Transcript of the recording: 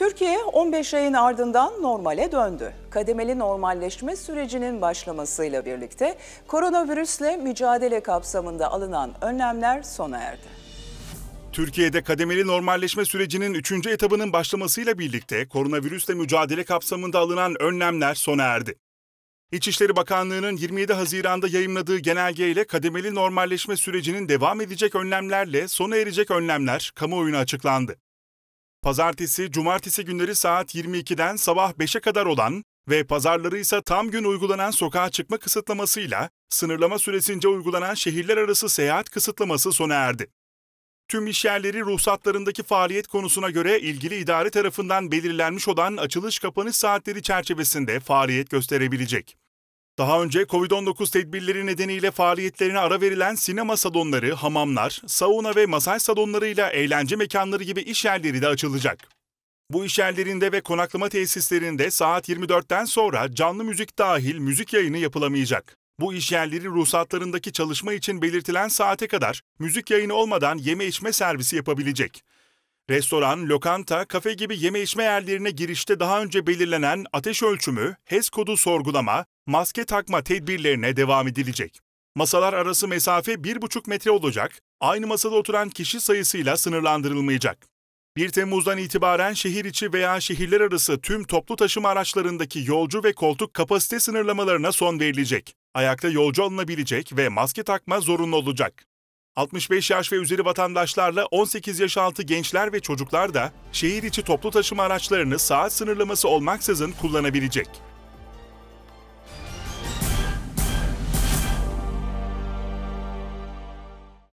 Türkiye 15 ayın ardından normale döndü. Kademeli normalleşme sürecinin başlamasıyla birlikte koronavirüsle mücadele kapsamında alınan önlemler sona erdi. Türkiye'de kademeli normalleşme sürecinin 3. etabının başlamasıyla birlikte koronavirüsle mücadele kapsamında alınan önlemler sona erdi. İçişleri Bakanlığı'nın 27 Haziran'da yayımladığı genelgeyle kademeli normalleşme sürecinin devam edecek önlemlerle sona erecek önlemler kamuoyuna açıklandı. Pazartesi, cumartesi günleri saat 22'den sabah 5'e kadar olan ve pazarları ise tam gün uygulanan sokağa çıkma kısıtlamasıyla sınırlama süresince uygulanan şehirler arası seyahat kısıtlaması sona erdi. Tüm işyerleri ruhsatlarındaki faaliyet konusuna göre ilgili idare tarafından belirlenmiş olan açılış kapanış saatleri çerçevesinde faaliyet gösterebilecek. Daha önce Covid-19 tedbirleri nedeniyle faaliyetlerine ara verilen sinema salonları, hamamlar, sauna ve masaj salonlarıyla eğlence mekanları gibi iş yerleri de açılacak. Bu iş yerlerinde ve konaklama tesislerinde saat 24'ten sonra canlı müzik dahil müzik yayını yapılamayacak. Bu iş yerleri ruhsatlarındaki çalışma için belirtilen saate kadar müzik yayını olmadan yeme içme servisi yapabilecek. Restoran, lokanta, kafe gibi yeme içme yerlerine girişte daha önce belirlenen ateş ölçümü, HES kodu sorgulama, maske takma tedbirlerine devam edilecek. Masalar arası mesafe 1,5 metre olacak, aynı masada oturan kişi sayısıyla sınırlandırılmayacak. 1 Temmuz'dan itibaren şehir içi veya şehirler arası tüm toplu taşıma araçlarındaki yolcu ve koltuk kapasite sınırlamalarına son verilecek. Ayakta yolcu alınabilecek ve maske takma zorunlu olacak. 65 yaş ve üzeri vatandaşlarla 18 yaş altı gençler ve çocuklar da şehir içi toplu taşıma araçlarını saat sınırlaması olmaksızın kullanabilecek.